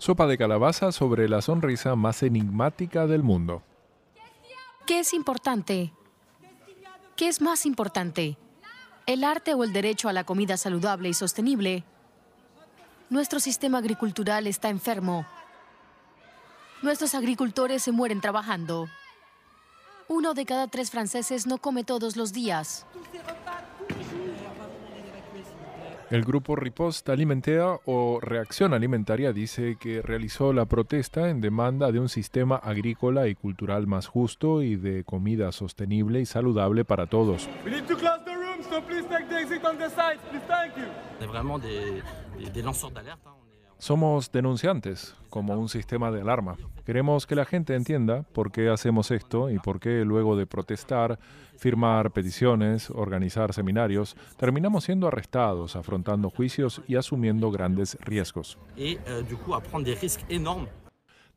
Sopa de calabaza sobre la sonrisa más enigmática del mundo. ¿Qué es importante? ¿Qué es más importante? ¿El arte o el derecho a la comida saludable y sostenible? Nuestro sistema agricultural está enfermo. Nuestros agricultores se mueren trabajando. Uno de cada tres franceses no come todos los días. El grupo Riposta Alimentea o Reacción Alimentaria dice que realizó la protesta en demanda de un sistema agrícola y cultural más justo y de comida sostenible y saludable para todos. Somos denunciantes, como un sistema de alarma. Queremos que la gente entienda por qué hacemos esto y por qué luego de protestar, firmar peticiones, organizar seminarios, terminamos siendo arrestados, afrontando juicios y asumiendo grandes riesgos. Eh,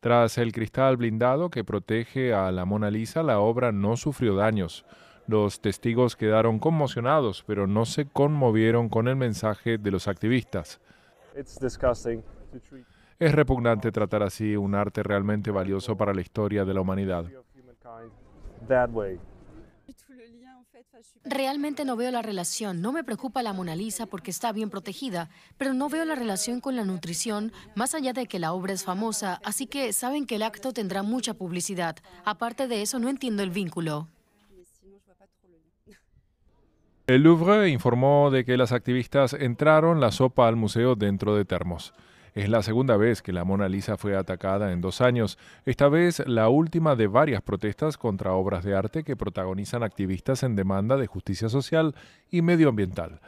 Tras el cristal blindado que protege a la Mona Lisa, la obra no sufrió daños. Los testigos quedaron conmocionados, pero no se conmovieron con el mensaje de los activistas. Es repugnante tratar así un arte realmente valioso para la historia de la humanidad. Realmente no veo la relación. No me preocupa la Mona Lisa porque está bien protegida, pero no veo la relación con la nutrición, más allá de que la obra es famosa, así que saben que el acto tendrá mucha publicidad. Aparte de eso, no entiendo el vínculo. El Louvre informó de que las activistas entraron la sopa al museo dentro de termos. Es la segunda vez que la Mona Lisa fue atacada en dos años, esta vez la última de varias protestas contra obras de arte que protagonizan activistas en demanda de justicia social y medioambiental.